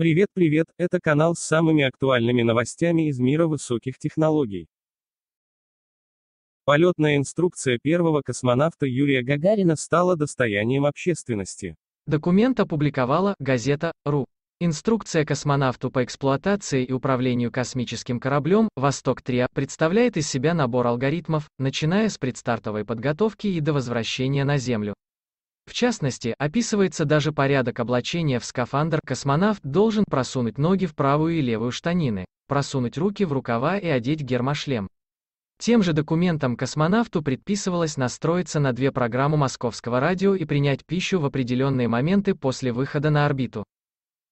Привет, привет, это канал с самыми актуальными новостями из мира высоких технологий. Полетная инструкция первого космонавта Юрия Гагарина стала достоянием общественности. Документ опубликовала газета «РУ». Инструкция космонавту по эксплуатации и управлению космическим кораблем «Восток-3» а» представляет из себя набор алгоритмов, начиная с предстартовой подготовки и до возвращения на Землю. В частности, описывается даже порядок облачения в скафандр. Космонавт должен просунуть ноги в правую и левую штанины, просунуть руки в рукава и одеть гермошлем. Тем же документом космонавту предписывалось настроиться на две программы московского радио и принять пищу в определенные моменты после выхода на орбиту.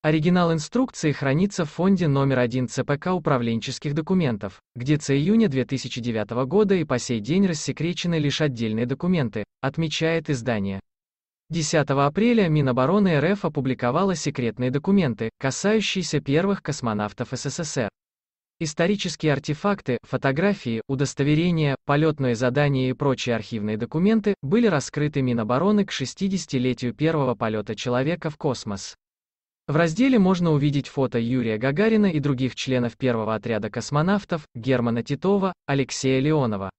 Оригинал инструкции хранится в фонде номер 1 ЦПК управленческих документов, где с июня 2009 года и по сей день рассекречены лишь отдельные документы, отмечает издание. 10 апреля Минобороны РФ опубликовала секретные документы, касающиеся первых космонавтов СССР. Исторические артефакты, фотографии, удостоверения, полетные задания и прочие архивные документы были раскрыты Минобороны к 60-летию первого полета человека в космос. В разделе можно увидеть фото Юрия Гагарина и других членов первого отряда космонавтов, Германа Титова, Алексея Леонова.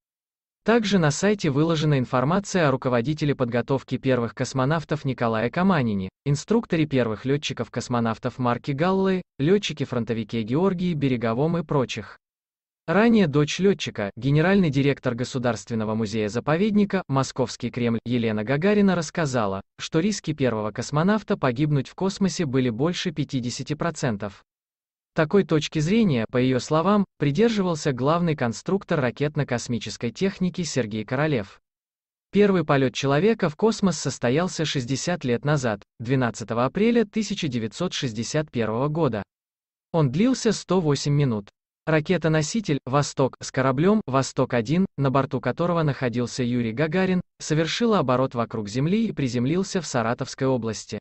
Также на сайте выложена информация о руководителе подготовки первых космонавтов Николае Каманине, инструкторе первых летчиков-космонавтов Марки Галлы, летчике-фронтовике Георгии Береговом и прочих. Ранее дочь летчика, генеральный директор Государственного музея-заповедника «Московский Кремль» Елена Гагарина рассказала, что риски первого космонавта погибнуть в космосе были больше 50%. Такой точки зрения, по ее словам, придерживался главный конструктор ракетно-космической техники Сергей Королев. Первый полет человека в космос состоялся 60 лет назад, 12 апреля 1961 года. Он длился 108 минут. Ракета-носитель «Восток» с кораблем «Восток-1», на борту которого находился Юрий Гагарин, совершила оборот вокруг Земли и приземлился в Саратовской области.